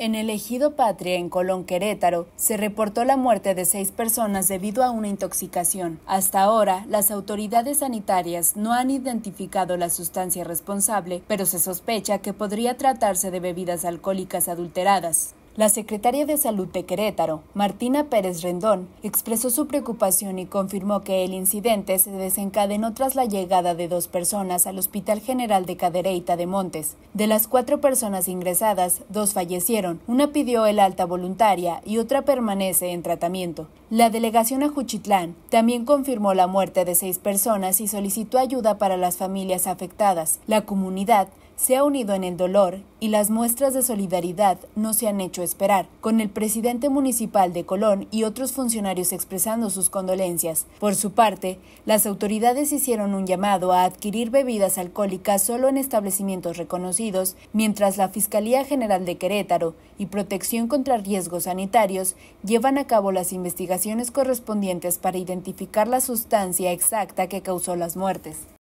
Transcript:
En el ejido Patria, en Colón, Querétaro, se reportó la muerte de seis personas debido a una intoxicación. Hasta ahora, las autoridades sanitarias no han identificado la sustancia responsable, pero se sospecha que podría tratarse de bebidas alcohólicas adulteradas. La secretaria de Salud de Querétaro, Martina Pérez Rendón, expresó su preocupación y confirmó que el incidente se desencadenó tras la llegada de dos personas al Hospital General de Cadereyta de Montes. De las cuatro personas ingresadas, dos fallecieron, una pidió el alta voluntaria y otra permanece en tratamiento. La delegación a Juchitlán también confirmó la muerte de seis personas y solicitó ayuda para las familias afectadas. La comunidad se ha unido en el dolor y las muestras de solidaridad no se han hecho esperar, con el presidente municipal de Colón y otros funcionarios expresando sus condolencias. Por su parte, las autoridades hicieron un llamado a adquirir bebidas alcohólicas solo en establecimientos reconocidos, mientras la Fiscalía General de Querétaro y Protección contra Riesgos Sanitarios llevan a cabo las investigaciones correspondientes para identificar la sustancia exacta que causó las muertes.